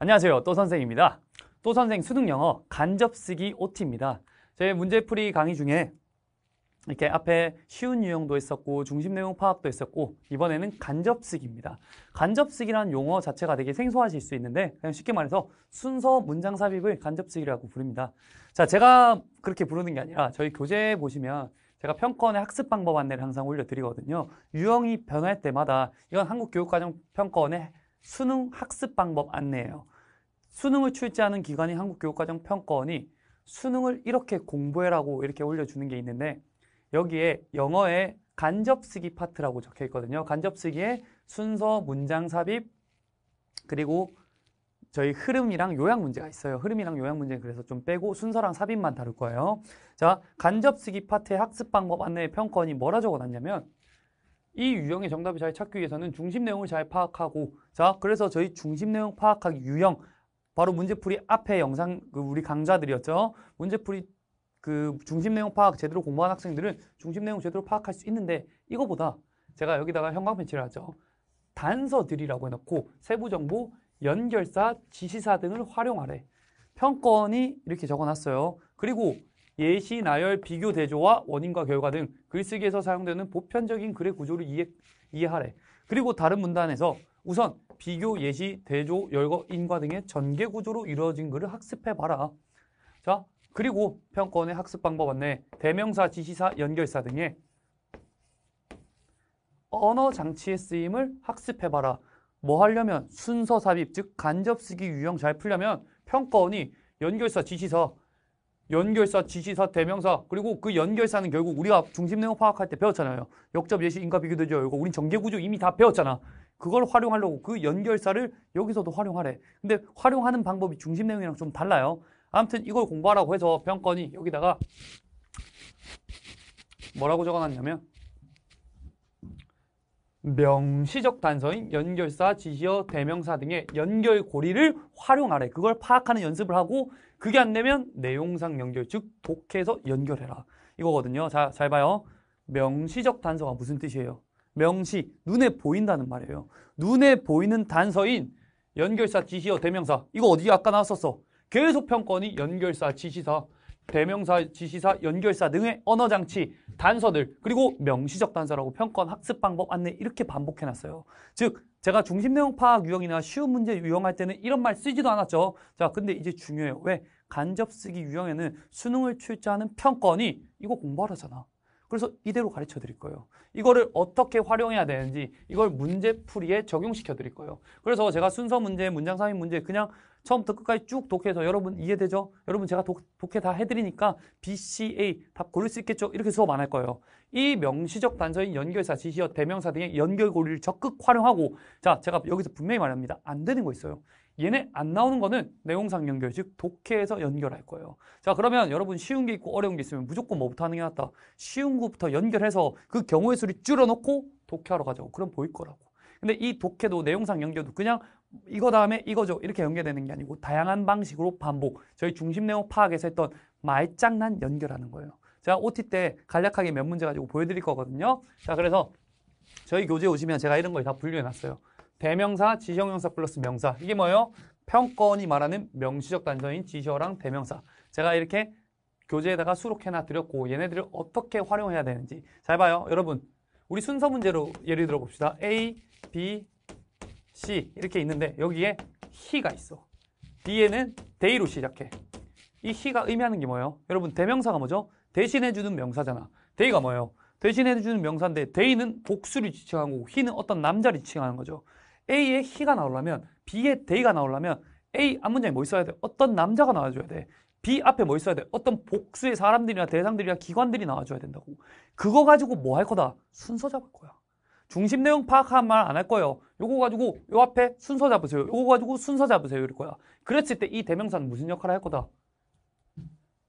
안녕하세요. 또선생입니다. 또선생 수능영어 간접쓰기 OT입니다. 제 문제풀이 강의 중에 이렇게 앞에 쉬운 유형도 있었고 중심 내용 파악도 있었고 이번에는 간접쓰기입니다. 간접쓰기란 용어 자체가 되게 생소하실 수 있는데 그냥 쉽게 말해서 순서 문장 삽입을 간접쓰기라고 부릅니다. 자, 제가 그렇게 부르는 게 아니라 저희 교재 보시면 제가 평권의 학습 방법 안내를 항상 올려드리거든요. 유형이 변할 때마다 이건 한국교육과정 평권의 수능 학습 방법 안내예요. 수능을 출제하는 기관인 한국교육과정평가원이 수능을 이렇게 공부해라고 이렇게 올려주는 게 있는데 여기에 영어의 간접쓰기 파트라고 적혀 있거든요. 간접쓰기에 순서, 문장 삽입, 그리고 저희 흐름이랑 요약 문제가 있어요. 흐름이랑 요약 문제는 그래서 좀 빼고 순서랑 삽입만 다룰 거예요. 자, 간접쓰기 파트의 학습 방법 안내 의평권이 뭐라 적어놨냐면 이 유형의 정답을 잘 찾기 위해서는 중심 내용을 잘 파악하고 자 그래서 저희 중심 내용 파악하기 유형 바로 문제풀이 앞에 영상 그 우리 강좌들이었죠 문제풀이 그 중심 내용 파악 제대로 공부한 학생들은 중심 내용 제대로 파악할 수 있는데 이거보다 제가 여기다가 형광 펜치를 하죠 단서들이라고 해놓고 세부 정보 연결사 지시사 등을 활용하래 평권이 이렇게 적어놨어요 그리고 예시, 나열, 비교, 대조와 원인과 결과 등 글쓰기에서 사용되는 보편적인 글의 구조를 이해, 이해하래. 그리고 다른 문단에서 우선 비교, 예시, 대조, 열거, 인과 등의 전개 구조로 이루어진 글을 학습해봐라. 자, 그리고 평권의 학습 방법 안내, 대명사, 지시사, 연결사 등의 언어 장치의 쓰임을 학습해봐라. 뭐 하려면 순서 삽입, 즉 간접 쓰기 유형 잘 풀려면 평권이 연결사, 지시사, 연결사, 지시사, 대명사 그리고 그 연결사는 결국 우리가 중심 내용 파악할 때 배웠잖아요. 역접, 예시, 인과, 비교, 대조, 이거 우린 전개구조 이미 다 배웠잖아. 그걸 활용하려고 그 연결사를 여기서도 활용하래. 근데 활용하는 방법이 중심 내용이랑 좀 달라요. 아무튼 이걸 공부하라고 해서 병건이 여기다가 뭐라고 적어놨냐면 명시적 단서인 연결사, 지시어, 대명사 등의 연결고리를 활용하래. 그걸 파악하는 연습을 하고 그게 안 되면 내용상 연결, 즉 독해서 연결해라. 이거거든요. 자, 잘 봐요. 명시적 단서가 무슨 뜻이에요? 명시, 눈에 보인다는 말이에요. 눈에 보이는 단서인 연결사, 지시어, 대명사. 이거 어디 아까 나왔었어? 계속 평권이 연결사, 지시사, 대명사, 지시사, 연결사 등의 언어장치, 단서들 그리고 명시적 단서라고 평권, 가 학습 방법, 안내 이렇게 반복해놨어요. 즉 제가 중심 내용 파악 유형이나 쉬운 문제 유형할 때는 이런 말 쓰지도 않았죠. 자, 근데 이제 중요해요. 왜? 간접 쓰기 유형에는 수능을 출제하는 평권이 이거 공부하라잖아. 그래서 이대로 가르쳐 드릴 거예요. 이거를 어떻게 활용해야 되는지 이걸 문제풀이에 적용시켜 드릴 거예요. 그래서 제가 순서 문제, 문장 삽입 문제 그냥 처음부터 끝까지 쭉 독해서 여러분 이해되죠? 여러분 제가 독, 독해 다 해드리니까 BCA 답 고를 수 있겠죠? 이렇게 수업 안 할 거예요. 이 명시적 단서인 연결사, 지시어, 대명사 등의 연결고리를 적극 활용하고 자 제가 여기서 분명히 말합니다. 안 되는 거 있어요. 얘네 안 나오는 거는 내용상 연결, 즉 독해에서 연결할 거예요. 자 그러면 여러분 쉬운 게 있고 어려운 게 있으면 무조건 뭐부터 하는 게 낫다. 쉬운 거부터 연결해서 그 경우의 수를 줄여놓고 독해하러 가자고. 그럼 보일 거라고. 근데 이 독해도 내용상 연결도 그냥 이거 다음에 이거죠. 이렇게 연결되는게 아니고 다양한 방식으로 반복. 저희 중심 내용 파악에서 했던 말장난 연결하는 거예요. 제가 OT 때 간략하게 몇 문제 가지고 보여드릴 거거든요. 자 그래서 저희 교재 오시면 제가 이런 걸 다 분류해놨어요. 대명사, 지형형사 플러스 명사. 이게 뭐예요? 평권이 말하는 명시적 단서인 지시어랑 대명사. 제가 이렇게 교재에다가 수록해놔 드렸고 얘네들을 어떻게 활용해야 되는지 잘 봐요. 여러분 우리 순서 문제로 예를 들어 봅시다. A, B, C 이렇게 있는데 여기에 히가 있어. d 에는 데이로 시작해. 이 히가 의미하는 게 뭐예요? 여러분 대명사가 뭐죠? 대신해주는 명사잖아. 데이가 뭐예요? 대신해주는 명사인데 데이는 복수를 지칭하고 히는 어떤 남자를 지칭하는 거죠. A의 he가 나오려면 B의 they가 나오려면 A 앞문장에 뭐 있어야 돼? 어떤 남자가 나와줘야 돼. B 앞에 뭐 있어야 돼? 어떤 복수의 사람들이나 대상들이나 기관들이 나와줘야 된다고. 그거 가지고 뭐 할 거다? 순서 잡을 거야. 중심 내용 파악한 말 안 할 거예요. 요거 가지고 요 앞에 순서 잡으세요. 요거 가지고 순서 잡으세요. 이럴 거야. 그랬을 때 이 대명사는 무슨 역할을 할 거다?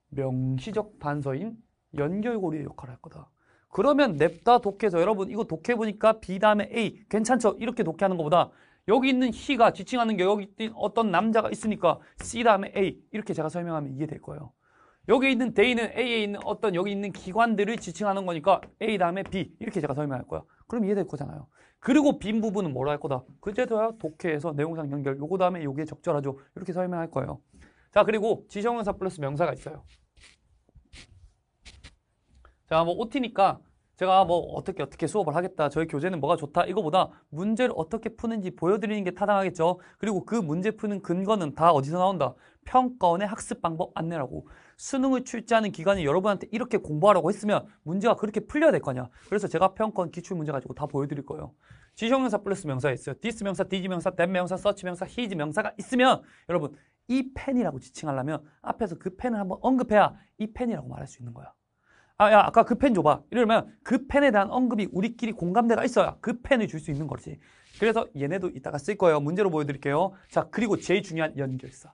명시적 단서인 연결고리의 역할을 할 거다. 그러면 냅다 독해서 여러분 이거 독해 보니까 B 다음에 A 괜찮죠? 이렇게 독해하는 것보다 여기 있는 희가 지칭하는 게 여기 어떤 남자가 있으니까 C 다음에 A 이렇게 제가 설명하면 이해될 거예요. 여기 있는 데이는 A에 있는 어떤 여기 있는 기관들을 지칭하는 거니까 A 다음에 B 이렇게 제가 설명할 거야. 그럼 이해될 거잖아요. 그리고 빈 부분은 뭐라 할 거다. 그제도야 독해에서 내용상 연결 요거 다음에 요게 적절하죠. 이렇게 설명할 거예요. 자 그리고 지정형사 플러스 명사가 있어요. 제가 뭐 OT니까 제가 뭐 어떻게 어떻게 수업을 하겠다 저희 교재는 뭐가 좋다 이거보다 문제를 어떻게 푸는지 보여드리는 게 타당하겠죠 그리고 그 문제 푸는 근거는 다 어디서 나온다 평가원의 학습 방법 안내라고 수능을 출제하는 기관이 여러분한테 이렇게 공부하라고 했으면 문제가 그렇게 풀려야 될 거냐 그래서 제가 평가원 기출 문제 가지고 다 보여드릴 거예요 지시형용사 플러스 명사 있어요 디스 명사, 디지 명사, 댐 명사, 서치 명사, 히지 명사가 있으면 여러분 이 펜이라고 지칭하려면 앞에서 그 펜을 한번 언급해야 이 펜이라고 말할 수 있는 거야 아, 야, 아까 그 펜 줘봐. 이러면 그 펜에 대한 언급이 우리끼리 공감대가 있어야 그 펜을 줄 수 있는 거지. 그래서 얘네도 이따가 쓸 거예요. 문제로 보여드릴게요. 자, 그리고 제일 중요한 연결사.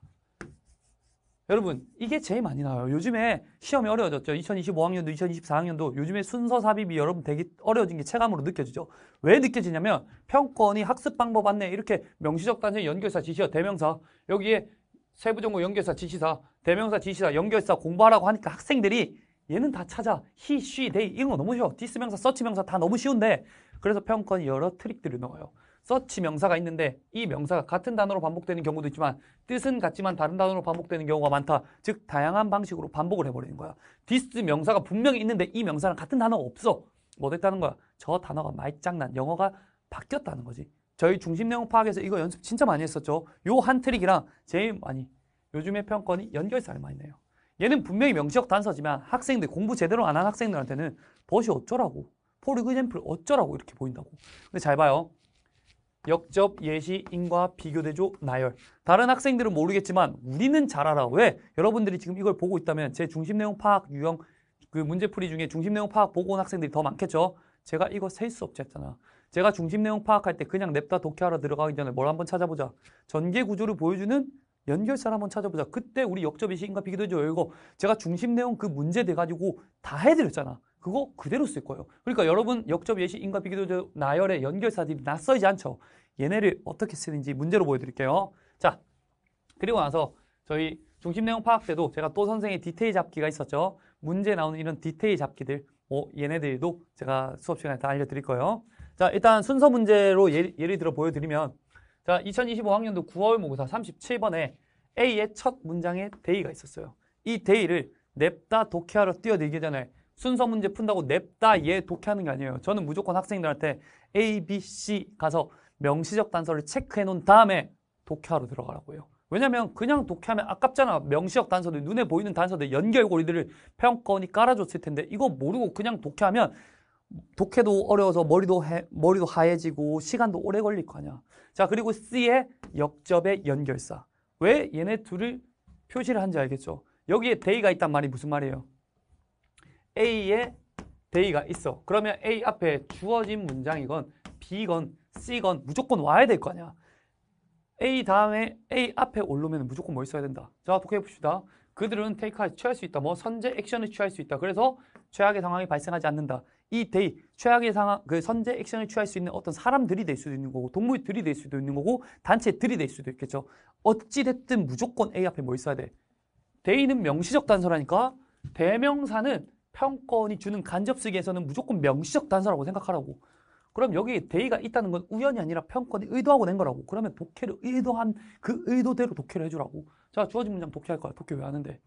여러분, 이게 제일 많이 나와요. 요즘에 시험이 어려워졌죠. 2025학년도, 2024학년도 요즘에 순서 삽입이 여러분 되게 어려워진 게 체감으로 느껴지죠. 왜 느껴지냐면 평권이 학습 방법 안내 이렇게 명시적 단순 연결사 지시어 대명사 여기에 세부정보 연결사 지시사 대명사 지시사 연결사 공부하라고 하니까 학생들이 얘는 다 찾아. he, she, they 이런 거 너무 쉬워. 디스 명사, 서치 명사 다 너무 쉬운데 그래서 평권 여러 트릭들을 넣어요. 서치 명사가 있는데 이 명사가 같은 단어로 반복되는 경우도 있지만 뜻은 같지만 다른 단어로 반복되는 경우가 많다. 즉 다양한 방식으로 반복을 해버리는 거야. 디스 명사가 분명히 있는데 이 명사랑 같은 단어 없어. 뭐됐다는 거야. 저 단어가 말장난, 영어가 바뀌었다는 거지. 저희 중심 내용 파악에서 이거 연습 진짜 많이 했었죠. 요 한 트릭이랑 제일 많이 요즘의 평권이 연결사를 많이 내요. 얘는 분명히 명시적 단서지만 학생들 공부 제대로 안 한 학생들한테는 벗이 어쩌라고 포리그젠플 어쩌라고 이렇게 보인다고 근데 잘 봐요 역접, 예시, 인과, 비교대조, 나열 다른 학생들은 모르겠지만 우리는 잘 알아 왜? 여러분들이 지금 이걸 보고 있다면 제 중심 내용 파악 유형 그 문제풀이 중에 중심 내용 파악 보고 온 학생들이 더 많겠죠 제가 이거 셀 수 없지 했잖아 제가 중심 내용 파악할 때 그냥 냅다 독해하러 들어가기 전에 뭘 한번 찾아보자 전개 구조를 보여주는 연결사를 한번 찾아보자. 그때 우리 역접이 시인과 비교되죠. 이거 제가 중심 내용 그 문제 돼가지고 다 해드렸잖아. 그거 그대로 쓸 거예요. 그러니까 여러분 역접 예시 인과 비교도 나열의 연결사들이 낯설지 않죠. 얘네를 어떻게 쓰는지 문제로 보여드릴게요. 자, 그리고 나서 저희 중심 내용 파악 때도 제가 또 선생의 디테일 잡기가 있었죠. 문제 나오는 이런 디테일 잡기들, 뭐 얘네들도 제가 수업 시간에 다 알려드릴 거예요. 자, 일단 순서 문제로 예, 예를 들어 보여드리면 자, 2025학년도 9월 모의고사 37번에 A의 첫 문장에 데이가 있었어요. 이 데이를 냅다 독해하러 뛰어들기 전에 순서 문제 푼다고 냅다 얘 독해하는 게 아니에요. 저는 무조건 학생들한테 A, B, C 가서 명시적 단서를 체크해 놓은 다음에 독해하러 들어가라고 요 왜냐면 그냥 독해하면 아깝잖아. 명시적 단서들, 눈에 보이는 단서들, 연결고리들을 평권이 깔아줬을 텐데 이거 모르고 그냥 독해하면 독해도 어려워서 머리도, 해, 머리도 하얘지고 시간도 오래 걸릴 거 아니야. 자, 그리고 C의 역접의 연결사. 왜 얘네 둘을 표시를 한지 알겠죠? 여기에 데이가 있단 말이 무슨 말이에요? A에 데이가 있어. 그러면 A 앞에 주어진 문장이건 B건 C건 무조건 와야 될 거 아니야. A 다음에 A 앞에 올르면 무조건 뭐 있어야 된다. 자, 독해 봅시다. 그들은 테이크할 취할 수 있다. 뭐 선제 액션을 취할 수 있다. 그래서 최악의 상황이 발생하지 않는다. 이 데이 최악의 상황 그 선제 액션을 취할 수 있는 어떤 사람들이 될 수도 있는 거고 동물들이 될 수도 있는 거고 단체들이 될 수도 있겠죠. 어찌 됐든 무조건 A 앞에 뭐 있어야 돼. 데이는 명시적 단서라니까 대명사는 평권이 주는 간접쓰기에서는 무조건 명시적 단서라고 생각하라고. 그럼 여기 데이가 있다는 건 우연이 아니라 평권이 의도하고 낸 거라고. 그러면 독해를 의도한 그 의도대로 독해를 해주라고. 자, 주어진 문장 독해할 거야. 독해 왜 하는데?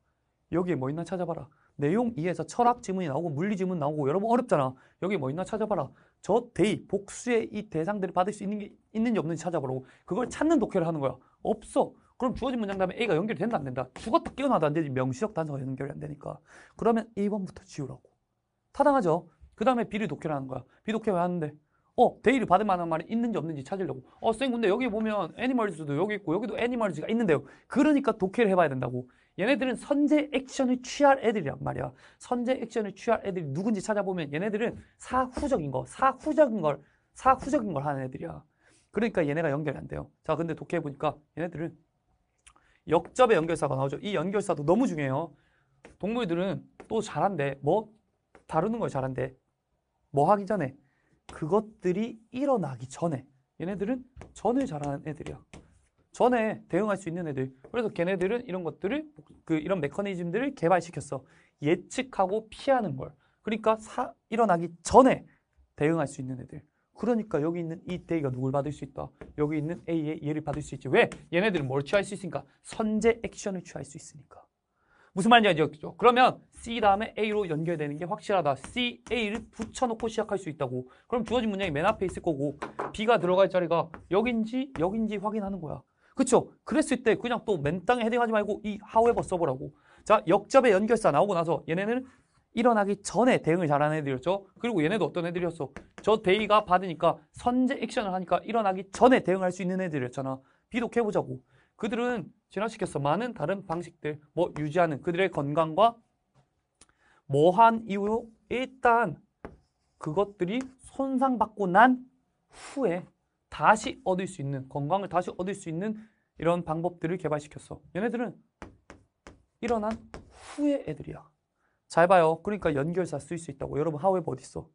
여기에 뭐 있나 찾아봐라. 내용 2에서 철학 지문이 나오고 물리 지문 나오고 여러분 어렵잖아. 여기 뭐 있나 찾아봐라. 저 대의, 복수의 이 대상들을 받을 수 있는 게 있는지 없는지 찾아보라고. 그걸 찾는 독해를 하는 거야. 없어. 그럼 주어진 문장 다음에 A가 연결된다 안 된다. 죽었다 깨어나도 안 되지. 명시적 단서가 연결이 안 되니까. 그러면 1번부터 지우라고. 타당하죠? 그 다음에 B를 독해를 하는 거야. B 독해 를 하는데? 어, 대의를 받을 만한 말이 있는지 없는지 찾으려고. 어, 선생님 근데 여기 보면 애니멀즈도 여기 있고, 여기도 애니멀즈가 있는데요. 그러니까 독해를 해봐야 된다고. 얘네들은 선제 액션을 취할 애들이란 말이야. 선제 액션을 취할 애들이 누군지 찾아보면 얘네들은 사후적인 거, 사후적인 걸, 사후적인 걸 하는 애들이야. 그러니까 얘네가 연결이 안 돼요. 자, 근데 독해 보니까 얘네들은 역접의 연결사가 나오죠. 이 연결사도 너무 중요해요. 동물들은 또잘한데뭐 다루는 걸잘한데뭐 하기 전에 그것들이 일어나기 전에 얘네들은 전을 잘하는 애들이야. 전에 대응할 수 있는 애들. 그래서 걔네들은 이런 것들을 그 이런 메커니즘들을 개발시켰어. 예측하고 피하는 걸. 그러니까 사, 일어나기 전에 대응할 수 있는 애들. 그러니까 여기 있는 이데이가 누굴 받을 수 있다. 여기 있는 A의 예를 받을 수 있지. 왜? 얘네들은 뭘 취할 수 있으니까 선제 액션을 취할 수 있으니까. 무슨 말인지 알겠죠? 그러면 C 다음에 A로 연결되는 게 확실하다. C, A를 붙여놓고 시작할 수 있다고. 그럼 주어진 문장이 맨 앞에 있을 거고 B가 들어갈 자리가 여긴지 여긴지 확인하는 거야. 그렇죠? 그랬을 때 그냥 또 맨땅에 헤딩하지 말고 이 however 써보라고. 자, 역접의 연결사 나오고 나서 얘네는 일어나기 전에 대응을 잘하는 애들이었죠. 그리고 얘네도 어떤 애들이었어? 저 데이가 받으니까 선제 액션을 하니까 일어나기 전에 대응할 수 있는 애들이었잖아. 비독해보자고. 그들은 진화시켰어. 많은 다른 방식들, 뭐 유지하는 그들의 건강과 뭐 한 이후 일단 그것들이 손상받고 난 후에 다시 얻을 수 있는 건강을 다시 얻을 수 있는 이런 방법들을 개발시켰어. 얘네들은 일어난 후의 애들이야. 잘 봐요. 그러니까 연결사 쓸 수 있다고. 여러분 하우에 어딨어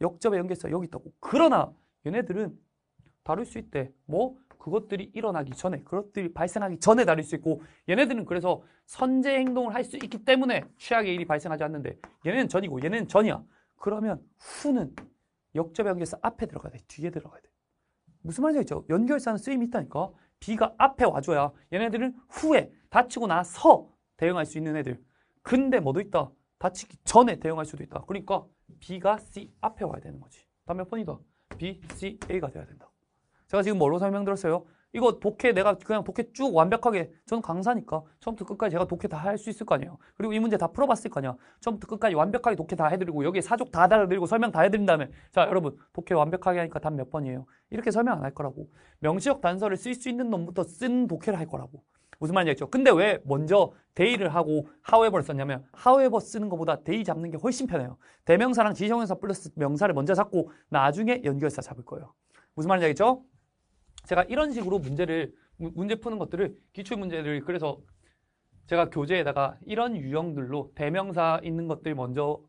역접의 연결사 여기 있다고. 그러나 얘네들은 다룰 수 있대. 뭐 그것들이 일어나기 전에 그것들이 발생하기 전에 다룰 수 있고 얘네들은 그래서 선제 행동을 할 수 있기 때문에 최악의 일이 발생하지 않는데 얘네는 전이고 얘네는 전이야. 그러면 후는 역접의 연결사 앞에 들어가야 돼. 뒤에 들어가야 돼. 무슨 말인지 알죠? 연결사는 쓰임이 있다니까. B가 앞에 와줘야 얘네들은 후에 다치고 나서 대응할 수 있는 애들. 근데 뭐도 있다. 다치기 전에 대응할 수도 있다. 그러니까 B가 C 앞에 와야 되는 거지. 다음 몇 번이다. B, C, A가 돼야 된다. 제가 지금 뭘로 설명드렸어요? 이거 독해 내가 그냥 독해 쭉 완벽하게 저는 강사니까 처음부터 끝까지 제가 독해 다 할 수 있을 거 아니에요. 그리고 이 문제 다 풀어봤을 거 아니야. 처음부터 끝까지 완벽하게 독해 다 해드리고 여기에 사족 다 달아드리고 설명 다 해드린 다음에 자 어. 여러분 독해 완벽하게 하니까 단 몇 번이에요. 이렇게 설명 안 할 거라고. 명시적 단서를 쓸 수 있는 놈부터 쓴 독해를 할 거라고. 무슨 말인지 알죠? 근데 왜 먼저 데이를 하고 하우에버를 썼냐면 하우에버 쓰는 것보다 데이 잡는 게 훨씬 편해요. 대명사랑 지정형사 플러스 명사를 먼저 잡고 나중에 연결사 잡을 거예요. 무슨 말인지 알겠죠? 제가 이런 식으로 문제를 문제 푸는 것들을 기출 문제를 그래서 제가 교재에다가 이런 유형들로 대명사 있는 것들 먼저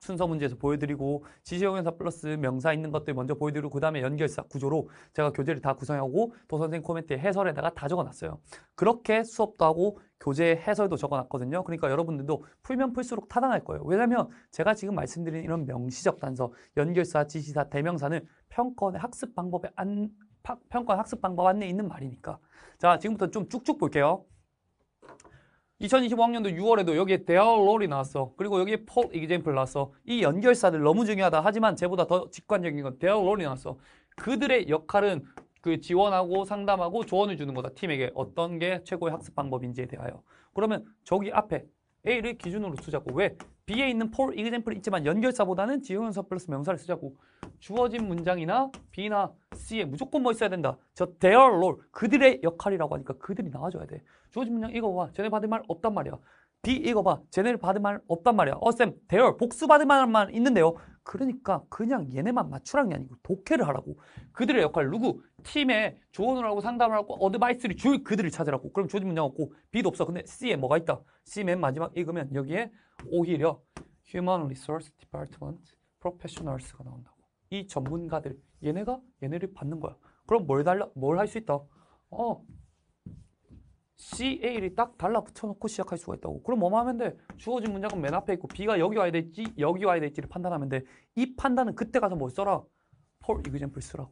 순서 문제에서 보여드리고 지시형용사 플러스 명사 있는 것들 먼저 보여드리고 그 다음에 연결사 구조로 제가 교재를 다 구성하고 도선생 코멘트 해설에다가 다 적어놨어요. 그렇게 수업도 하고 교재 해설도 적어놨거든요. 그러니까 여러분들도 풀면 풀수록 타당할 거예요. 왜냐하면 제가 지금 말씀드린 이런 명시적 단서, 연결사, 지시사, 대명사는 평건의 학습 방법에 안, 평가 학습 방법 안에 있는 말이니까. 자, 지금부터 좀 쭉쭉 볼게요. 2025학년도 6월에도 여기에 대화롤이 나왔어. 그리고 여기에 폴 이그젠플 나왔어. 이 연결사들 너무 중요하다. 하지만 쟤보다 더 직관적인 건대화롤이 나왔어. 그들의 역할은 그 지원하고 상담하고 조언을 주는 거다. 팀에게 어떤 게 최고의 학습 방법인지에 대하여. 그러면 저기 앞에 A를 기준으로 쓰자고. 왜? B에 있는 for example 있지만 연결사보다는 지형연사 플러스 명사를 쓰자고. 주어진 문장이나 B나 C에 무조건 뭐 있어야 된다. 저 their role, 그들의 역할이라고 하니까 그들이 나와줘야 돼. 주어진 문장 이거 와 전에 받은말 없단 말이야. D 이거 봐. 쟤네를 받을 말 없단 말이야. 어 쌤, 대열 복수 받을 만 말만 있는데요. 그러니까 그냥 얘네만 맞추라는 게 아니고 독해를 하라고. 그들의 역할 누구? 팀에 조언을 하고 상담을 하고 어드바이스를 줄 그들을 찾으라고. 그럼 조지문장 없고 B도 없어. 근데 C에 뭐가 있다. C 맨 마지막 읽으면 여기에 오히려 Human Resource Department Professionals가 나온다고. 이 전문가들 얘네가 얘네를 받는 거야. 그럼 뭘 달라? 뭘 할 수 있다? 어, CA를 딱 달라붙여놓고 시작할 수가 있다고. 그럼 뭐만 하면 돼? 주어진 문장은 맨 앞에 있고 B가 여기 와야 될지 여기 와야 될지를 판단하면 돼. 이 판단은 그때 가서 뭘 써라? for example 쓰라고.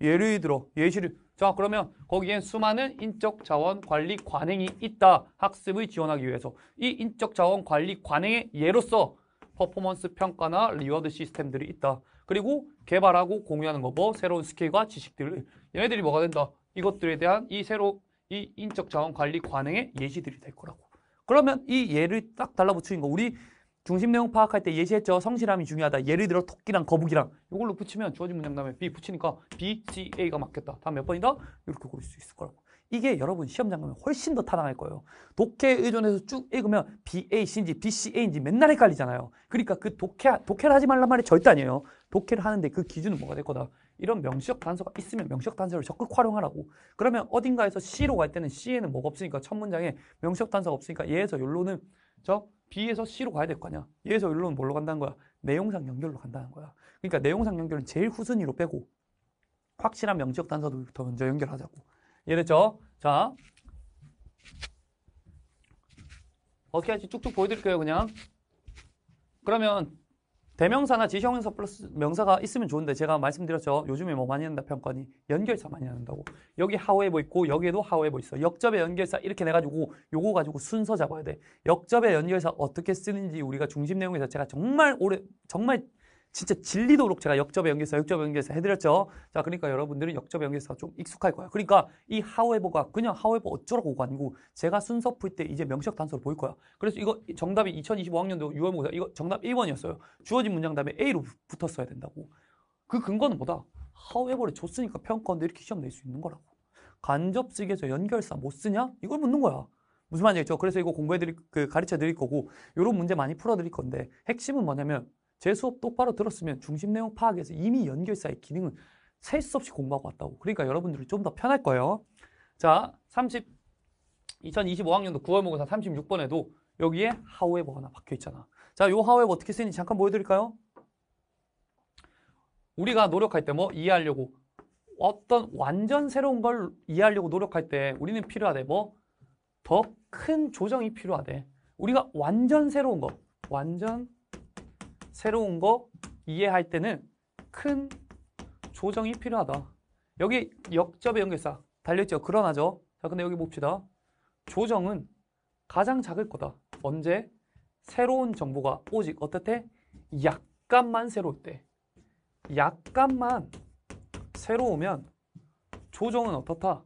예를 들어, 예시를. 자, 그러면 거기엔 수많은 인적 자원 관리 관행이 있다. 학습을 지원하기 위해서. 이 인적 자원 관리 관행의 예로서 퍼포먼스 평가나 리워드 시스템들이 있다. 그리고 개발하고 공유하는 거, 뭐 새로운 스킬과 지식들을 얘네들이 뭐가 된다. 이것들에 대한 이 새로 이 인적 자원 관리 관행의 예시들이 될 거라고. 그러면 이 예를 딱 달라붙이는 거 우리 중심 내용 파악할 때 예시했죠. 성실함이 중요하다. 예를 들어 토끼랑 거북이랑 이걸로 붙이면 주어진 문장 다음에 B 붙이니까 B, C, A가 맞겠다. 다음 몇 번이다? 이렇게 고를 수 있을 거라고. 이게 여러분 시험 장면에 훨씬 더 타당할 거예요. 독해 의존해서 쭉 읽으면 BAC인지 BCA인지 맨날 헷갈리잖아요. 그러니까 그 독해, 독해를 하지 말란 말이 절대 아니에요. 독해를 하는데 그 기준은 뭐가 될 거다. 이런 명시적 단서가 있으면 명시적 단서를 적극 활용하라고. 그러면 어딘가에서 C로 갈 때는 C에는 뭐가 없으니까 첫 문장에 명시적 단서가 없으니까 얘에서 욜로는 저 B에서 C로 가야 될거 아니야. 얘에서 욜로는 뭘로 간다는 거야? 내용상 연결로 간다는 거야. 그러니까 내용상 연결은 제일 후순위로 빼고 확실한 명시적 단서부터 먼저 연결하자고. 이해됐죠? 자. 어떻게 할지 쭉쭉 보여드릴게요, 그냥. 그러면 대명사나 지형에서 플러스 명사가 있으면 좋은데 제가 말씀드렸죠. 요즘에 뭐 많이 한다 평가니 연결사 많이 한다고. 여기 하우에보 있고 여기에도 하우에보 있어. 역접의 연결사 이렇게 내가지고 요거 가지고 순서 잡아야 돼. 역접의 연결사 어떻게 쓰는지 우리가 중심 내용에서 제가 정말 오래 정말 진짜 진리도록 제가 역접의 연결서 역접의 연결서 해드렸죠. 자, 그러니까 여러분들은 역접의 연결서좀 익숙할 거야 그러니까 이 however가 그냥 however 어쩌라고가 아니고 제가 순서 풀 때 이제 명시적 단서로 보일 거야. 그래서 이거 정답이 2025학년도 6월 모사 이거 정답 1번이었어요. 주어진 문장 다음에 A로 붙었어야 된다고. 그 근거는 뭐다? however를 줬으니까 평가원데 이렇게 시험 낼 수 있는 거라고. 간접식에서 연결사 못 쓰냐? 이걸 묻는 거야. 무슨 말인지 알죠? 그래서 이거 공부해 드릴, 그 가르쳐 드릴 거고, 요런 문제 많이 풀어 드릴 건데, 핵심은 뭐냐면, 제 수업 똑바로 들었으면 중심 내용 파악해서 이미 연결사의 기능은 셀 수 없이 공부하고 왔다고. 그러니까 여러분들이 좀 더 편할 거예요. 자, 30, 2025학년도 9월 모의고사 36번에도 여기에 하우에버 하나 박혀 있잖아. 자, 요 하우에버 어떻게 쓰는지 잠깐 보여드릴까요? 우리가 노력할 때 뭐 이해하려고 어떤 완전 새로운 걸 이해하려고 노력할 때 우리는 필요하대. 뭐 더 큰 조정이 필요하대. 우리가 완전 새로운 거, 완전 새로운 거 이해할 때는 큰 조정이 필요하다. 여기 역접의 연결사 달렸죠 그러나죠. 자, 근데 여기 봅시다. 조정은 가장 작을 거다. 언제? 새로운 정보가 오직 어떻 때? 약간만 새로울 때. 약간만 새로우면 조정은 어떻다?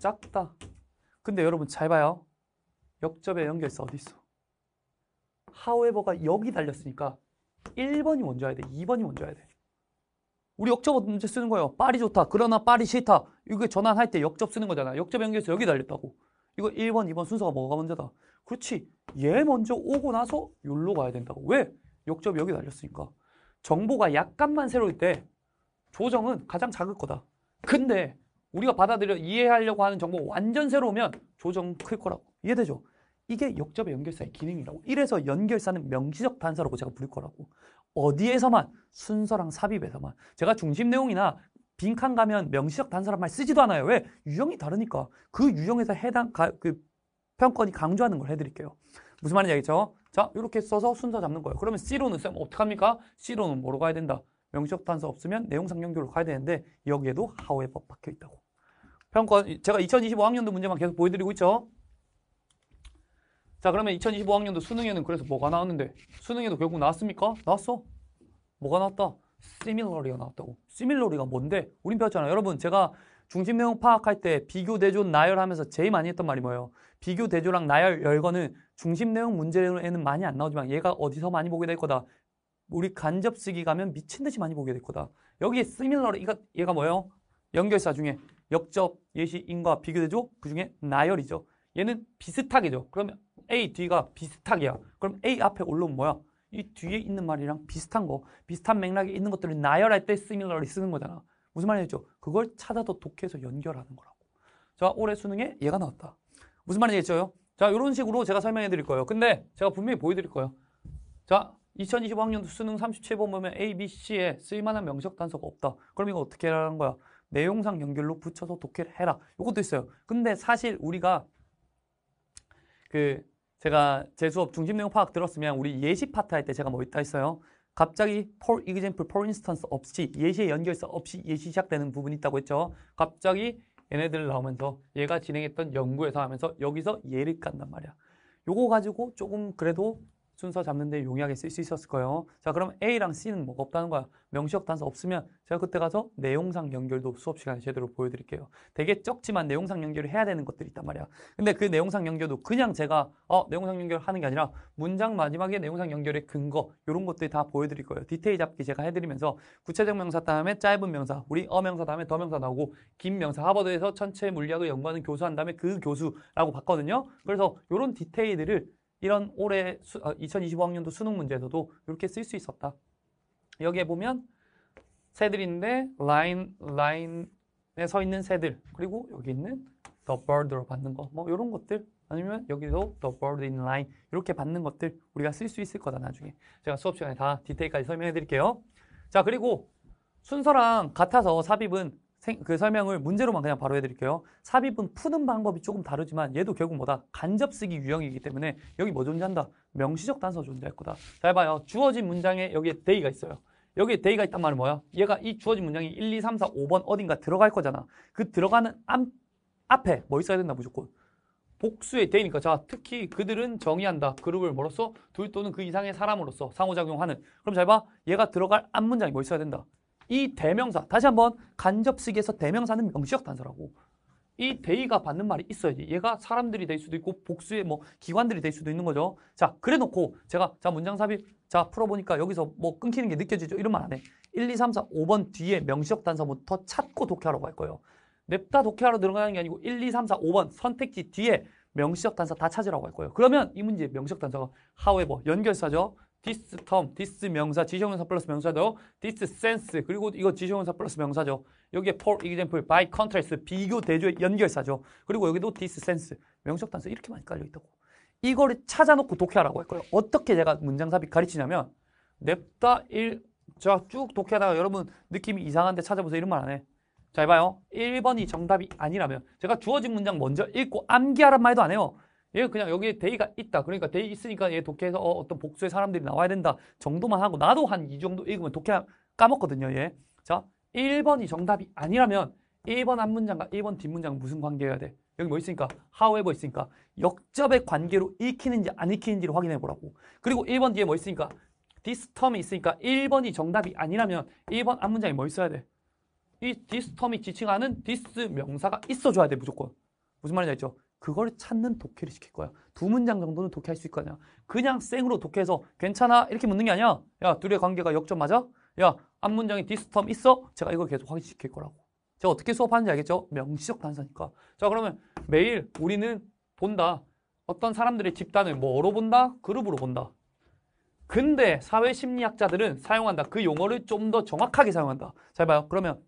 작다. 근데 여러분 잘 봐요. 역접의 연결사 어디 있어? 하우에버가 여기 달렸으니까 1번이 먼저 와야 돼. 2번이 먼저 와야 돼. 우리 역접 문제 쓰는 거예요. 빨이 좋다. 그러나 빨이 싫다. 이게 전환할 때 역접 쓰는 거잖아. 역접 연결해서 여기 달렸다고. 이거 1번, 2번 순서가 뭐가 먼저다. 그렇지. 얘 먼저 오고 나서 욜로 가야 된다고. 왜? 역접 여기 달렸으니까. 정보가 약간만 새로울 때 조정은 가장 작을 거다. 근데 우리가 받아들여 이해하려고 하는 정보 완전 새로우면 조정 클 거라고. 이해되죠? 이게 역접의 연결사의 기능이라고. 이래서 연결사는 명시적 단서라고 제가 부를 거라고. 어디에서만 순서랑 삽입에서만. 제가 중심 내용이나 빈칸 가면 명시적 단서란 말 쓰지도 않아요. 왜? 유형이 다르니까. 그 유형에서 해당 가, 그 평권이 강조하는 걸 해드릴게요. 무슨 말인지 알겠죠? 자, 이렇게 써서 순서 잡는 거예요. 그러면 C로는 쌤 어떡합니까? C로는 뭐로 가야 된다? 명시적 단서 없으면 내용상 연결로 가야 되는데 여기에도 하우의 법 박혀 있다고. 평권 제가 2025학년도 문제만 계속 보여드리고 있죠. 자 그러면 2025학년도 수능에는 그래서 뭐가 나왔는데 수능에도 결국 나왔습니까? 나왔어 뭐가 나왔다? 시밀러리가 나왔다고 시밀러리가 뭔데? 우린 배웠잖아 여러분 제가 중심 내용 파악할 때 비교, 대조, 나열하면서 제일 많이 했던 말이 뭐예요? 비교, 대조랑 나열, 열거는 중심 내용 문제에는 많이 안 나오지만 얘가 어디서 많이 보게 될 거다 우리 간접쓰기 가면 미친 듯이 많이 보게 될 거다 여기 에 시밀러리 이가 얘가 뭐예요? 연결사 중에 역접, 예시, 인과, 비교, 대조 그 중에 나열이죠 얘는 비슷하게죠 그러면 A, D가 비슷하게야. 그럼 A 앞에 올라온 뭐야? 이 뒤에 있는 말이랑 비슷한 거, 비슷한 맥락에 있는 것들을 나열할 때 similarly 쓰는 거잖아. 무슨 말이겠죠? 그걸 찾아서 독해서 연결하는 거라고. 자, 올해 수능에 얘가 나왔다. 무슨 말이겠죠? 자, 이런 식으로 제가 설명해 드릴 거예요. 근데 제가 분명히 보여드릴 거예요. 자, 2025학년도 수능 37번 보면 A, B, C에 쓸만한 명적 단서가 없다. 그럼 이거 어떻게 하라는 거야? 내용상 연결로 붙여서 독해를 해라. 이것도 있어요. 근데 사실 우리가 그 제가 제 수업 중심 내용 파악 들었으면 우리 예시 파트 할 때 제가 뭐 있다 했어요? 갑자기 for example, for instance 없이 예시에 연결서 없이 예시 시작되는 부분이 있다고 했죠. 갑자기 얘네들 나오면서 얘가 진행했던 연구에서 하면서 여기서 예를 깐단 말이야. 요거 가지고 조금 그래도 순서 잡는데 용이하게 쓸 수있었을거예요자 그럼 A랑 C는 뭐가 없다는 거야. 명시적 단서 없으면 제가 그때 가서 내용상 연결도 수업 시간에 제대로 보여드릴게요. 되게 적지만 내용상 연결을 해야 되는 것들이 있단 말이야. 근데 그 내용상 연결도 그냥 제가 어 내용상 연결하는 게 아니라 문장 마지막에 내용상 연결의 근거 이런 것들이 다 보여드릴 거예요. 디테일 잡기 제가 해드리면서 구체적 명사 다음에 짧은 명사 우리 어명사 다음에 더명사 나오고 긴 명사 하버드에서 천체 물리학을 연구하는 교수 한 다음에 그 교수라고 봤거든요. 그래서 이런 디테일들을 이런 올해 수, 2025학년도 어, 수능 문제에서도 이렇게 쓸 수 있었다. 여기에 보면 새들인데 라인 라인에 서 있는 새들 그리고 여기 있는 the bird로 받는 거뭐 이런 것들 아니면 여기도 the bird in line 이렇게 받는 것들 우리가 쓸 수 있을 거다 나중에 제가 수업 시간에 다 디테일까지 설명해 드릴게요. 자 그리고 순서랑 같아서 삽입은 그 설명을 문제로만 그냥 바로 해드릴게요. 삽입은 푸는 방법이 조금 다르지만 얘도 결국 뭐다? 간접쓰기 유형이기 때문에 여기 뭐 존재한다? 명시적 단서 존재할 거다. 잘 봐요. 주어진 문장에 여기에 데이가 있어요. 여기에 데이가 있단 말은 뭐야? 얘가 이 주어진 문장이 1, 2, 3, 4, 5번 어딘가 들어갈 거잖아. 그 들어가는 암, 앞에 뭐 있어야 된다 무조건. 복수의 데이니까자 특히 그들은 정의한다 그룹을 뭐로써 둘 또는 그 이상의 사람으로서 상호작용하는 그럼 잘봐 얘가 들어갈 앞문장이 뭐 있어야 된다 이 대명사, 다시 한번 간접식에서 대명사는 명시적 단서라고. 이 대의가 받는 말이 있어야지. 얘가 사람들이 될 수도 있고 복수의 뭐 기관들이 될 수도 있는 거죠. 자, 그래 놓고 제가 자 문장 삽입 자 풀어보니까 여기서 뭐 끊기는 게 느껴지죠. 이런 말 안 해. 1, 2, 3, 4, 5번 뒤에 명시적 단서부터 찾고 독해하라고 할 거예요. 냅다 독해하러 들어가는 게 아니고 1, 2, 3, 4, 5번 선택지 뒤에 명시적 단서 다 찾으라고 할 거예요. 그러면 이 문제 명시적 단서가 하 o w e 뭐 연결사죠. this term, this 명사, 지시형용사 플러스 명사죠. this sense, 그리고 이거 지시형용사 플러스 명사죠. 여기에 for example, by contrast, 비교, 대조 연결사죠. 그리고 여기도 this sense, 명적 단서 이렇게 많이 깔려있다고. 이거를 찾아놓고 독해하라고 할 거예요. 어떻게 제가 문장 삽입 가르치냐면 냅다 1, 자쭉 독해하다가 여러분 느낌이 이상한데 찾아보세요. 이런 말 안 해. 잘 봐요. 1번이 정답이 아니라면 제가 주어진 문장 먼저 읽고 암기하란 말도 안 해요. 얘 그냥 여기에 데이가 있다. 그러니까 데이 있으니까 얘 독해에서 어, 떤 복수의 사람들이 나와야 된다 정도만 하고 나도 한 이 정도 읽으면 독해 까먹거든요. 얘. 자, 1번이 정답이 아니라면 1번 앞 문장과 1번 뒷 문장 은 무슨 관계여야 돼? 여기 뭐 있으니까? however 있으니까 역접의 관계로 읽히는지 안 읽히는지를 확인해 보라고. 그리고 1번 뒤에 뭐 있으니까? this term이 있으니까 1번이 정답이 아니라면 1번 앞 문장이 뭐 있어야 돼? 이 this term이 지칭하는 this 명사가 있어줘야 돼 무조건. 무슨 말인지 알죠? 그걸 찾는 독해를 시킬 거야. 두 문장 정도는 독해할 수 있거든요. 그냥 쌩으로 독해해서 괜찮아? 이렇게 묻는 게 아니야. 야, 둘의 관계가 역점 맞아? 야, 앞 문장에 디스텀 있어? 제가 이걸 계속 확인시킬 거라고. 제가 어떻게 수업하는지 알겠죠? 명시적 단서니까. 자, 그러면 매일 우리는 본다. 어떤 사람들의 집단을 뭐로 본다? 그룹으로 본다. 근데 사회 심리학자들은 사용한다. 그 용어를 좀 더 정확하게 사용한다. 잘 봐요. 그러면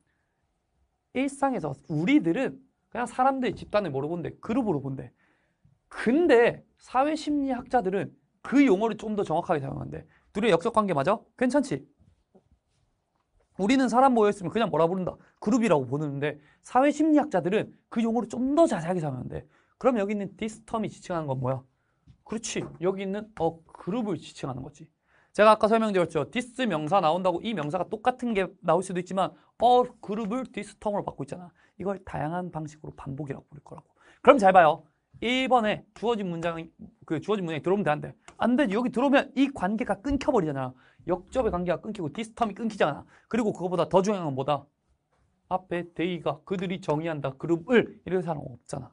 일상에서 우리들은 그냥 사람들 집단을 뭐로 본대? 그룹으로 본대. 근데 사회심리학자들은 그 용어를 좀 더 정확하게 사용한대. 둘의 역적관계 맞아? 괜찮지? 우리는 사람 모여있으면 그냥 뭐라 부른다? 그룹이라고 보는데 사회심리학자들은 그 용어를 좀 더 자세하게 사용한대. 그럼 여기 있는 디스텀이 지칭하는 건 뭐야? 그렇지. 여기 있는 어 그룹을 지칭하는 거지. 제가 아까 설명드렸죠. 디스 명사 나온다고 이 명사가 똑같은 게 나올 수도 있지만 어 그룹을 디스 텀으로 바꾸고 있잖아. 이걸 다양한 방식으로 반복이라고 부를 거라고. 그럼 잘 봐요. 1번에 주어진 문장, 그 주어진 문장이 들어오면 되는데 안 돼. 여기 들어오면 이 관계가 끊겨버리잖아. 역접의 관계가 끊기고 디스 텀이 끊기잖아. 그리고 그거보다 더 중요한 건 뭐다? 앞에 데이가 그들이 정의한다. 그룹을 이런 사람 없잖아.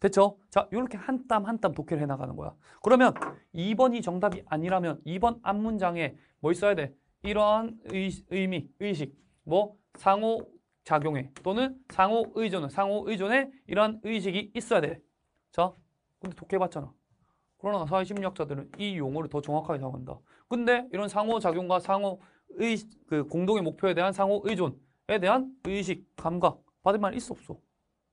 됐죠? 자, 이렇게 한 땀 한 땀 독해를 해나가는 거야. 그러면 2번이 정답이 아니라면 2번 앞문장에 뭐 있어야 돼? 이러한 의, 의미, 의식, 뭐 상호 작용에 또는 상호 의존, 에 상호 의존에 이러한 의식이 있어야 돼. 자, 근데 독해봤잖아. 그러나 사회심리학자들은 이 용어를 더 정확하게 사용한다. 근데 이런 상호 작용과 상호 의, 그 공동의 목표에 대한 상호 의존에 대한 의식, 감각 받을 말 있어 없어?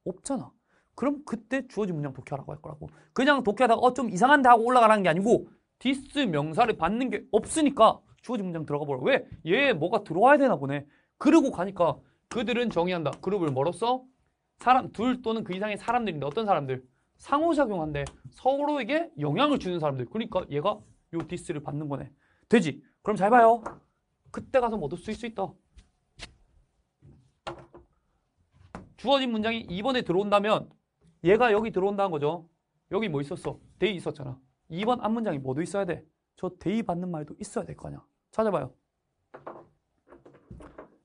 없잖아. 그럼 그때 주어진 문장 독해하라고 할 거라고. 그냥 독해하다가 어 좀 이상한데 하고 올라가라는 게 아니고 디스 명사를 받는 게 없으니까 주어진 문장 들어가 보라. 고 왜? 얘 뭐가 들어와야 되나 보네. 그러고 가니까 그들은 정의한다. 그룹을 멀었어? 사람 둘 또는 그 이상의 사람들인데 어떤 사람들? 상호작용한데 서로에게 영향을 주는 사람들. 그러니까 얘가 요 디스를 받는 거네. 되지? 그럼 잘 봐요. 그때 가서 뭐도 쓸수 있다. 주어진 문장이 2번에 들어온다면 얘가 여기 들어온다는 거죠. 여기 뭐 있었어? 대의 있었잖아. 2번 앞문장이 뭐도 있어야 돼? 저 대의 받는 말도 있어야 될 거 아니야. 찾아봐요.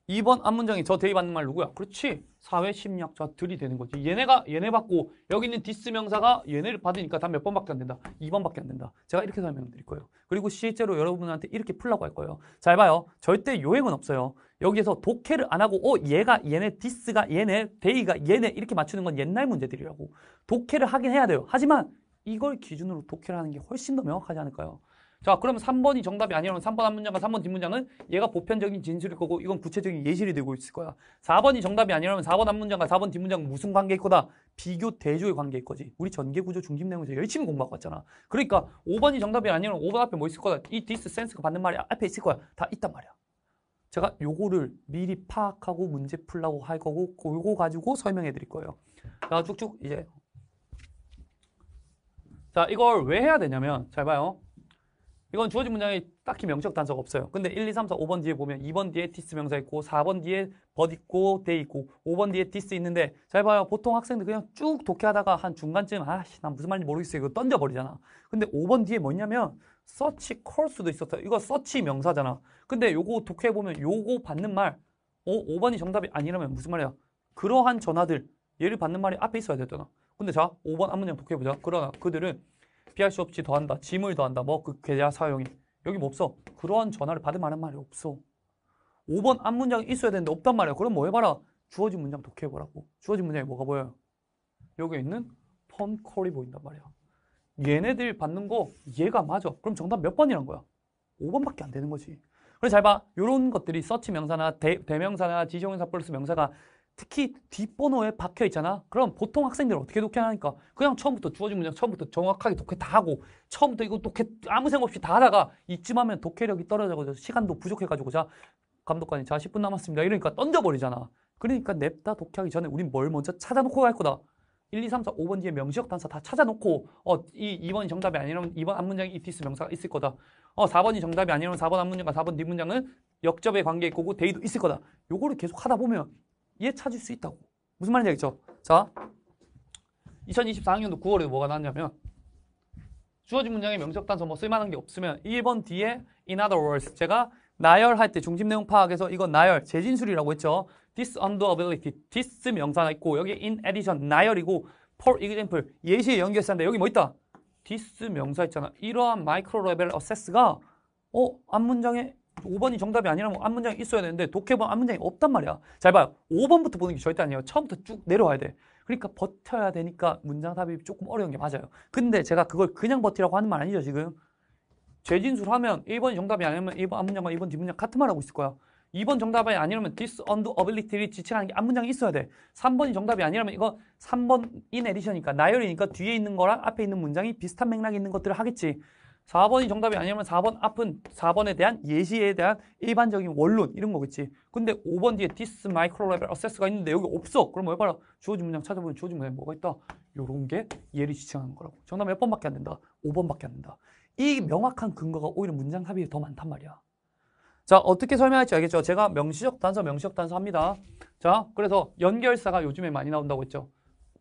2번 안문장이 저 대입받는 말 누구야? 그렇지. 사회 심리학저들이 되는 거지. 얘네가 얘네 받고 여기 있는 디스 명사가 얘네를 받으니까 단 몇 번밖에 안 된다. 2번밖에 안 된다. 제가 이렇게 설명드릴 거예요. 그리고 실제로 여러분한테 이렇게 풀라고 할 거예요. 잘 봐요. 절대 요행은 없어요. 여기에서 독해를 안 하고 어 얘가 얘네 디스가 얘네 대이가 얘네 이렇게 맞추는 건 옛날 문제들이라고. 독해를 하긴 해야 돼요. 하지만 이걸 기준으로 독해를 하는 게 훨씬 더 명확하지 않을까요? 자, 그러면 3번이 정답이 아니라면 3번 앞문장과 3번 뒷문장은 얘가 보편적인 진술일 거고 이건 구체적인 예시를 들고 있을 거야. 4번이 정답이 아니라면 4번 앞문장과 4번 뒷문장은 무슨 관계일 거다? 비교 대조의 관계일 거지. 우리 전개구조 중심 내용에서 열심히 공부하고 왔잖아. 그러니까 5번이 정답이 아니라면 5번 앞에 뭐 있을 거다? 이 디스 센스가 받는 말이 앞에 있을 거야. 다 있단 말이야. 제가 요거를 미리 파악하고 문제 풀라고 할 거고 그거 가지고 설명해 드릴 거예요. 자, 쭉쭉 이제 자, 이걸 왜 해야 되냐면 잘 봐요. 이건 주어진 문장에 딱히 명적 단서가 없어요. 근데 1, 2, 3, 4, 5번 뒤에 보면 2번 뒤에 디스 명사 있고 4번 뒤에 벗 있고 데 있고 5번 뒤에 디스 있는데 잘 봐요. 보통 학생들 그냥 쭉 독해하다가 한 중간쯤 아씨 난 무슨 말인지 모르겠어 요 이거 던져버리잖아. 근데 5번 뒤에 뭐냐면 서치 콜수도 있었다. 이거 서치 명사잖아. 근데 요거 독해보면 요거 받는 말 어, 5번이 정답이 아니라면 무슨 말이야? 그러한 전화들 얘를 받는 말이 앞에 있어야 되잖아. 근데 자 5번 한문장 독해보자. 그러나 그들은 피할 수 없이 더한다. 짐을 더한다. 뭐그 계좌 사용이. 여기 뭐 없어. 그러한 전화를 받을 만한 말이 없어. 5번 앞 문장이 있어야 되는데 없단 말이야. 그럼 뭐 해봐라. 주어진 문장 독해해보라고. 주어진 문장이 뭐가 보여요? 여기 있는 펀콜이 보인단 말이야. 얘네들 받는 거 얘가 맞아. 그럼 정답 몇 번이란 거야? 5번밖에 안 되는 거지. 그래서 잘 봐. 이런 것들이 서치 명사나 대, 명사나 지정인사 플러스 명사가 특히 뒷번호에 박혀 있잖아. 그럼 보통 학생들은 어떻게 독해하니까 그냥 처음부터 주어진 문장 처음부터 정확하게 독해 다 하고 처음부터 이거 독해 아무 생각 없이 다 하다가 이쯤 하면 독해력이 떨어져가지고 시간도 부족해가지고 자 감독관이 자 10분 남았습니다. 이러니까 던져버리잖아. 그러니까 냅다 독해하기 전에 우린 뭘 먼저 찾아놓고 갈 거다. 1, 2, 3, 4, 5번 뒤에 명시적 단서 다 찾아놓고 어, 이 2번이 정답이 아니라면 2번 앞문장에 이티스 명사가 있을 거다. 어, 4번이 정답이 아니라면 4번 앞문장과 4번 뒷문장은 역접의 관계 있고 데이도 있을 거다. 요거를 계속 하다 보면 얘 예, 찾을 수 있다고. 무슨 말인지 알겠죠? 자, 2024학년도 9월에 뭐가 나왔냐면 주어진 문장의 명적 단서 뭐 쓸만한 게 없으면 1번 뒤에 in other words 제가 나열할 때 중심 내용 파악해서 이건 나열, 재진술이라고 했죠. this undo ability, this 명사가 있고 여기 in addition, 나열이고 for example, 예시에 연결했는데 여기 뭐 있다? this 명사 있잖아. 이러한 마이크로 레벨 어세스가 어, 앞 문장에 5번이 정답이 아니라면 앞문장이 있어야 되는데 독해본 앞문장이 없단 말이야. 잘 봐요. 5번부터 보는 게 절대 아니에요. 처음부터 쭉 내려와야 돼. 그러니까 버텨야 되니까 문장 답이 조금 어려운 게 맞아요. 근데 제가 그걸 그냥 버티라고 하는 말 아니죠, 지금? 재진술하면 1번이 정답이 아니면 1번 앞문장과 2번 뒷문장 같은 말 하고 있을 거야. 2번 정답이 아니라면 this undoability를 지칭하는 게 앞문장이 있어야 돼. 3번이 정답이 아니라면 이거 3번 in addition이니까 나열이니까 뒤에 있는 거랑 앞에 있는 문장이 비슷한 맥락이 있는 것들을 하겠지. 4번이 정답이 아니면 4번 앞은 4번에 대한 예시에 대한 일반적인 원론 이런 거겠지. 근데 5번 뒤에 this micro level assess가 있는데 여기 없어. 그럼 얼마나 뭐 주어진 문장 찾아보면 주어진 문장에 뭐가 있다. 요런게 예를 지칭하는 거라고. 정답 몇 번밖에 안 된다. 5번밖에 안 된다. 이 명확한 근거가 오히려 문장 합의에 더 많단 말이야. 자, 어떻게 설명할지 알겠죠? 제가 명시적 단서, 명시적 단서 합니다. 자, 그래서 연결사가 요즘에 많이 나온다고 했죠.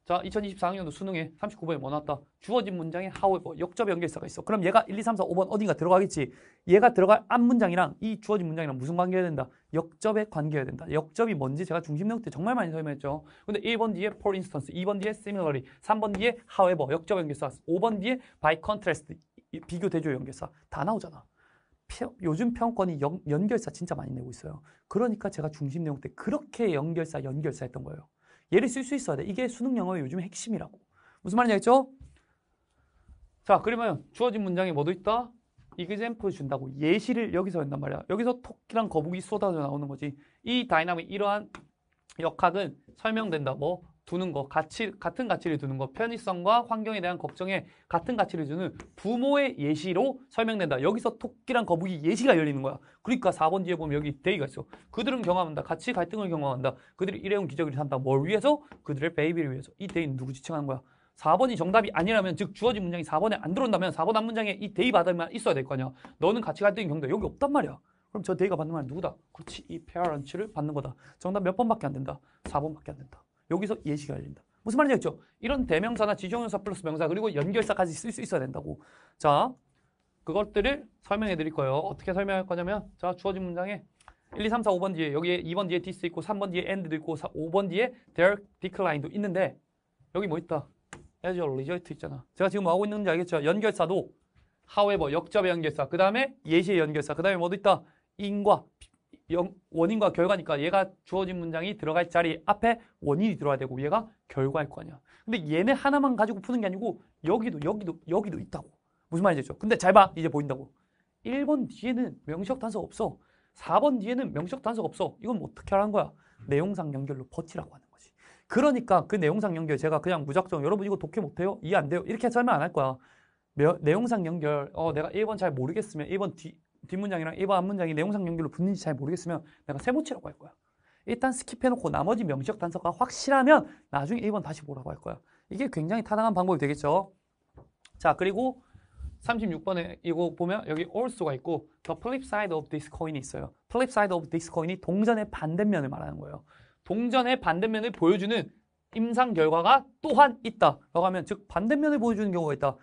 자, 2024학년도 수능에 39번에 뭐 나왔다? 주어진 문장에 하 o w e 역접 연결사가 있어. 그럼 얘가 1, 2, 3, 4, 5번 어딘가 들어가겠지. 얘가 들어갈 앞 문장이랑 이 주어진 문장이랑 무슨 관계가 된다? 역접에 관계가 된다. 역접이 뭔지 제가 중심내용때 정말 많이 설명했죠. 근데 1번 뒤에 for instance, 2번 뒤에 similarly, 3번 뒤에 however 역접 연결사, 5번 뒤에 by contrast 비교 대조 연결사 다 나오잖아. 요즘 평권이 연결사 진짜 많이 내고 있어요. 그러니까 제가 중심 내용 때 그렇게 연결사 연결사 했던 거예요. 얘를 쓸 수 있어야 돼. 이게 수능 영어의 요즘 핵심이라고. 무슨 말인지 알겠죠? 자, 그러면 주어진 문장에 뭐도 있다? 이그젠플 준다고 예시를 여기서 한단 말이야. 여기서 토끼랑 거북이 쏟아져 나오는 거지. 이 다이나믹 이러한 역학은 설명된다. 고 두는 거, 가치, 같은 가치를 두는 거, 편의성과 환경에 대한 걱정에 같은 가치를 주는 부모의 예시로 설명된다. 여기서 토끼랑 거북이 예시가 열리는 거야. 그러니까 4번 뒤에 보면 여기 대의가 있어. 그들은 경험한다. 같이 갈등을 경험한다. 그들이 일회용 기저귀를 산다. 뭘 위해서? 그들의 베이비를 위해서. 이 대의는 누구 지칭하는 거야? 4번이 정답이 아니라면 즉 주어진 문장이 4번에 안 들어온다면 4번 한 문장에 이 대의 받으만 있어야 될 거 아니야. 너는 같이 갈등이 경험다. 여기 없단 말이야. 그럼 저 대의가 받는 말은 누구다? 그렇지. 이 페어런츠를 받는 거다. 정답 몇 번밖에 안 된다. 4번밖에 안 된다. 여기서 예시가 열린다. 무슨 말인지 알죠? 이런 대명사나 지정형사 플러스 명사 그리고 연결사까지 쓸 수 있어야 된다고. 자, 그것들을 설명해 드릴 거예요. 어떻게 설명할 거냐면 자, 주어진 문장에 1, 2, 3, 4, 5번 뒤에 여기에 2번 뒤에 this 있고 3번 뒤에 end도 있고 4, 5번 뒤에 their decline도 있는데 여기 뭐 있다? as your result 있잖아. 제가 지금 뭐 하고 있는지 알겠죠? 연결사도 however 역접의 연결사, 그 다음에 예시의 연결사, 그 다음에 뭐도 있다? 인과 원인과 결과니까 얘가 주어진 문장이 들어갈 자리 앞에 원인이 들어야 와 되고 얘가 결과일 거 아니야. 근데 얘네 하나만 가지고 푸는 게 아니고 여기도 여기도 여기도 있다고. 무슨 말인지 알죠? 근데 잘 봐. 이제 보인다고. 1번 뒤에는 명시적 단서 없어. 4번 뒤에는 명시적 단서 없어. 이건 어떻게 하라는 거야? 내용상 연결로 버티라고 하는 거지. 그러니까 그 내용상 연결 제가 그냥 무작정 여러분 이거 독해 못해요? 이해 안 돼요? 이렇게 설명 안 할 거야. 내용상 연결 어 내가 1번 잘 모르겠으면 1번 뒤 뒷문장이랑 1번 앞문장이 내용상 연결로 붙는지 잘 모르겠으면 내가 세번치라고 할 거야. 일단 스킵해놓고 나머지 명시적 단서가 확실하면 나중에 1번 다시 보라고 할 거야. 이게 굉장히 타당한 방법이 되겠죠. 자, 그리고 36번에 이거 보면 여기 also가 있고 the flip side of this coin이 있어요. flip side of this coin이 동전의 반대면을 말하는 거예요. 동전의 반대면을 보여주는 임상 결과가 또한 있다. 라고 하면 즉 반대면을 보여주는 경우가 있다.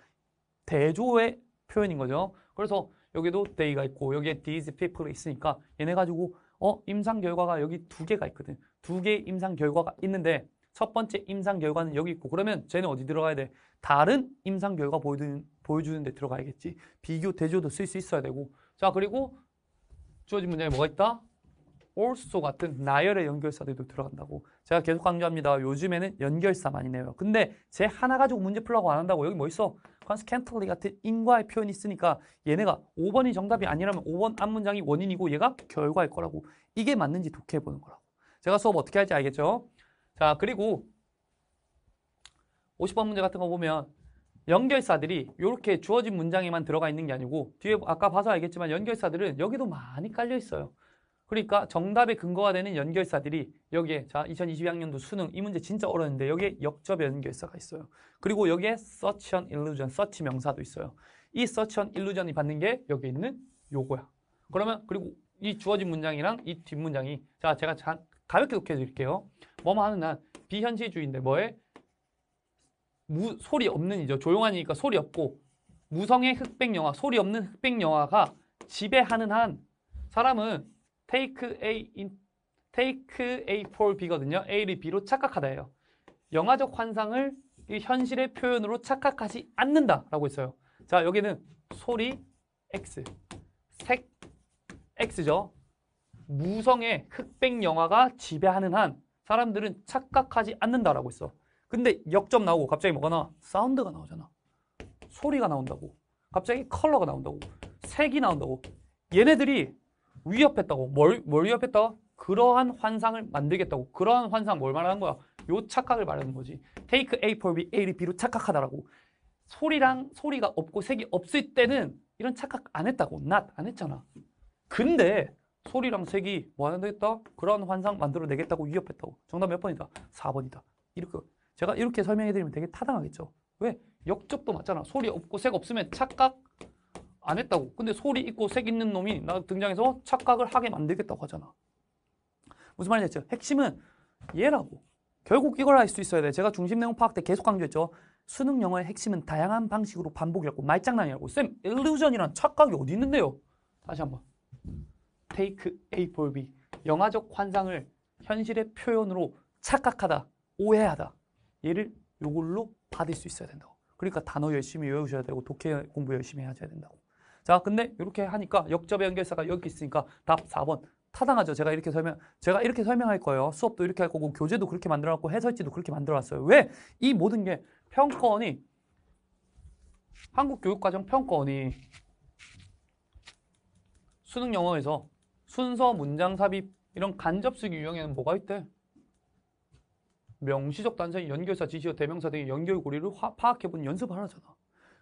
대조의 표현인 거죠. 그래서 여기도 t h y 가 있고 여기에 these p e o p l e 있으니까 얘네 가지고 어 임상 결과가 여기 두 개가 있거든. 두 개의 임상 결과가 있는데 첫 번째 임상 결과는 여기 있고 그러면 쟤는 어디 들어가야 돼? 다른 임상 결과 보여주는, 보여주는 데 들어가야겠지. 비교, 대조도 쓸 수 있어야 되고 자 그리고 주어진 문장에 뭐가 있다? 올 l s 같은 나열의 연결사들도 들어간다고. 제가 계속 강조합니다. 요즘에는 연결사 많이 내요. 근데 제 하나 가지고 문제 풀라고 안 한다고. 여기 뭐 있어? c 스캔 s e 같은 인과의 표현이 있으니까 얘네가 5번이 정답이 아니라면 5번 앞 문장이 원인이고 얘가 결과일 거라고. 이게 맞는지 독해보는 거라고. 제가 수업 어떻게 할지 알겠죠? 자, 그리고 50번 문제 같은 거 보면 연결사들이 이렇게 주어진 문장에만 들어가 있는 게 아니고 뒤에 아까 봐서 알겠지만 연결사들은 여기도 많이 깔려 있어요. 그러니까 정답의 근거가 되는 연결사들이 여기에 자 2022학년도 수능 이 문제 진짜 어려는데 여기에 역접 연결사가 있어요. 그리고 여기에 search on illusion, search 명사도 있어요. 이 search on illusion이 받는 게 여기 있는 요거야. 그러면 그리고 이 주어진 문장이랑 이 뒷문장이 자 제가 자, 가볍게 독해 드릴게요. 뭐뭐 하는 한 비현실주의인데 뭐에 무, 소리 없는 이죠. 조용하니까 소리 없고 무성의 흑백 영화, 소리 없는 흑백 영화가 지배하는 한 사람은 take A in, take A for B거든요. A를 B로 착각하다예요. 영화적 환상을 이 현실의 표현으로 착각하지 않는다라고 있어요. 자, 여기는 소리 X, 색 X죠. 무성의 흑백 영화가 지배하는 한 사람들은 착각하지 않는다라고 있어. 근데 역점 나오고 갑자기 뭐가 나와? 사운드가 나오잖아. 소리가 나온다고. 갑자기 컬러가 나온다고. 색이 나온다고. 얘네들이 위협했다고. 뭘, 뭘 위협했다고? 그러한 환상을 만들겠다고. 그러한 환상 뭘 말하는 거야? 요 착각을 말하는 거지. Take A for B, A를 B로 착각하다라고. 소리랑 소리가 없고 색이 없을 때는 이런 착각 안 했다고. not 안 했잖아. 근데 소리랑 색이 뭐 한다겠다? 그러한 환상 만들어내겠다고 위협했다고. 정답 몇 번이다? 4번이다. 이렇게 제가 이렇게 설명해드리면 되게 타당하겠죠. 왜? 역적도 맞잖아. 소리 없고 색 없으면 착각 안 했다고. 근데 소리 있고 색 있는 놈이 나 등장해서 착각을 하게 만들겠다고 하잖아. 무슨 말인지 알죠? 핵심은 얘라고. 결국 이걸 알수 있어야 돼. 제가 중심 내용 파악 때 계속 강조했죠. 수능 영어의 핵심은 다양한 방식으로 반복이었고 말장난이라고. 쌤, 일루전이란 착각이 어디 있는데요? 다시 한번. Take A for B. 영화적 환상을 현실의 표현으로 착각하다, 오해하다. 얘를 이걸로 받을 수 있어야 된다고. 그러니까 단어 열심히 외우셔야 되고 독해 공부 열심히 하셔야 된다고. 자, 근데 이렇게 하니까 역접의 연결사가 여기 있으니까 답 4번 타당하죠. 제가 이렇게 설명, 제가 이렇게 설명할 거예요. 수업도 이렇게 할 거고, 교재도 그렇게 만들어놨고, 해설지도 그렇게 만들어놨어요. 왜? 이 모든 게평권이 한국교육과정 평권이 수능 영어에서 순서, 문장, 삽입, 이런 간접쓰기 유형에는 뭐가 있대? 명시적 단서인 연결사, 지시어, 대명사 등의 연결고리를 파악해본 연습을 하잖아.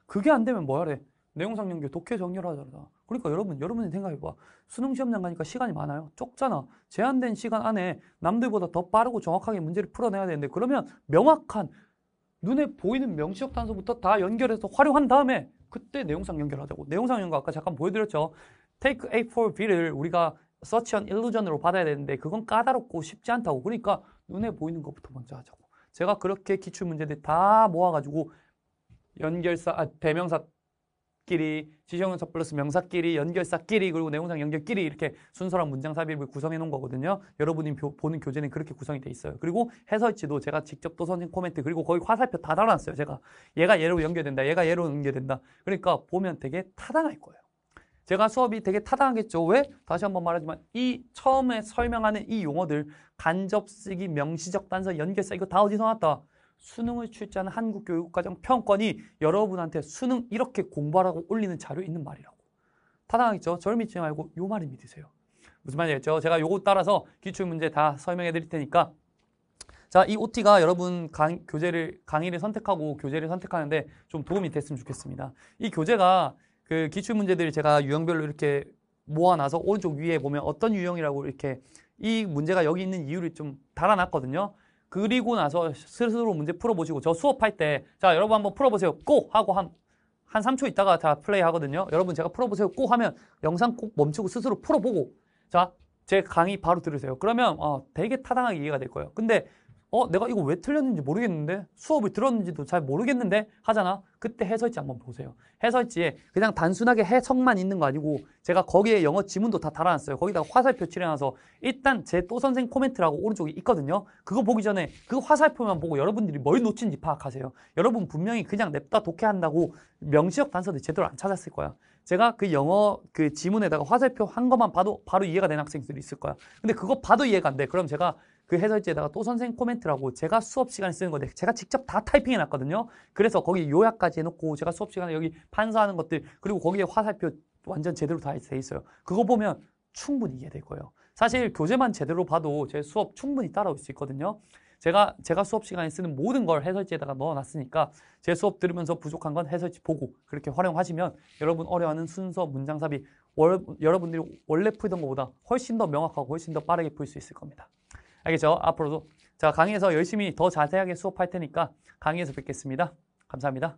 그게 안 되면 뭐 하래? 내용상 연결 독해 정렬 하잖아. 그러니까 여러분, 여러분이 생각해봐. 수능 시험장 가니까 시간이 많아요. 좁잖아. 제한된 시간 안에 남들보다 더 빠르고 정확하게 문제를 풀어내야 되는데 그러면 명확한 눈에 보이는 명시적 단서부터 다 연결해서 활용한 다음에 그때 내용상 연결하자고. 내용상 연결 아까 잠깐 보여드렸죠. Take A for B를 우리가 Search on Illusion으로 받아야 되는데 그건 까다롭고 쉽지 않다고. 그러니까 눈에 보이는 것부터 먼저 하자고. 제가 그렇게 기출 문제들 다 모아가지고 연결사, 아, 대명사 끼리 지정형용 플러스 명사끼리 연결사끼리 그리고 내용상 연결끼리 이렇게 순서랑 문장 삽입을 구성해 놓은 거거든요. 여러분이 교, 보는 교재는 그렇게 구성이 돼 있어요. 그리고 해설지도 제가 직접 또 선생 코멘트 그리고 거의 화살표 다 달아놨어요. 제가 얘가 얘로 연결된다. 얘가 얘로 연결된다. 그러니까 보면 되게 타당할 거예요. 제가 수업이 되게 타당하겠죠. 왜? 다시 한번 말하지만 이 처음에 설명하는 이 용어들 간접쓰기, 명시적 단서, 연결사 이거 다 어디서 나왔다? 수능을 출제하는 한국교육과정 평권이 여러분한테 수능 이렇게 공부하라고 올리는 자료 있는 말이라고. 타당하겠죠? 절 믿지 말고 요 말을 믿으세요. 무슨 말이겠죠? 제가 요거 따라서 기출문제 다 설명해 드릴 테니까 자, 이 OT가 여러분 강, 교재를, 강의를 선택하고 교재를 선택하는데 좀 도움이 됐으면 좋겠습니다. 이 교재가 그 기출문제들을 제가 유형별로 이렇게 모아놔서 오른쪽 위에 보면 어떤 유형이라고 이렇게 이 문제가 여기 있는 이유를 좀 달아놨거든요. 그리고 나서 스스로 문제 풀어보시고 저 수업할 때 자 여러분 한번 풀어보세요 고 하고 한, 한 3초 있다가 다 플레이 하거든요 여러분 제가 풀어보세요 고 하면 영상 꼭 멈추고 스스로 풀어보고 자 제 강의 바로 들으세요 그러면 어, 되게 타당하게 이해가 될 거예요 근데 어 내가 이거 왜 틀렸는지 모르겠는데 수업을 들었는지도 잘 모르겠는데 하잖아 그때 해설지 한번 보세요 해설지에 그냥 단순하게 해석만 있는 거 아니고 제가 거기에 영어 지문도 다 달아놨어요 거기다가 화살표 칠해놔서 일단 제 또 선생 코멘트라고 오른쪽에 있거든요 그거 보기 전에 그 화살표만 보고 여러분들이 뭘 놓친지 파악하세요 여러분 분명히 그냥 냅다 독해한다고 명시적 단서들 제대로 안 찾았을 거야 제가 그 영어 그 지문에다가 화살표 한 것만 봐도 바로 이해가 된 학생들이 있을 거야 근데 그거 봐도 이해가 안돼 그럼 제가 그 해설지에다가 또 선생님 코멘트라고 제가 수업 시간에 쓰는 건데 제가 직접 다 타이핑해 놨거든요. 그래서 거기 요약까지 해놓고 제가 수업 시간에 여기 판사하는 것들 그리고 거기에 화살표 완전 제대로 다 돼 있어요. 그거 보면 충분히 이해될 거예요. 사실 교재만 제대로 봐도 제 수업 충분히 따라올 수 있거든요. 제가 제가 수업 시간에 쓰는 모든 걸 해설지에다가 넣어놨으니까 제 수업 들으면서 부족한 건 해설지 보고 그렇게 활용하시면 여러분 어려워하는 순서 문장 삽입 여러분들이 원래 풀던 것보다 훨씬 더 명확하고 훨씬 더 빠르게 풀 수 있을 겁니다. 알겠죠? 앞으로도 자 강의에서 열심히 더 자세하게 수업할 테니까 강의에서 뵙겠습니다. 감사합니다.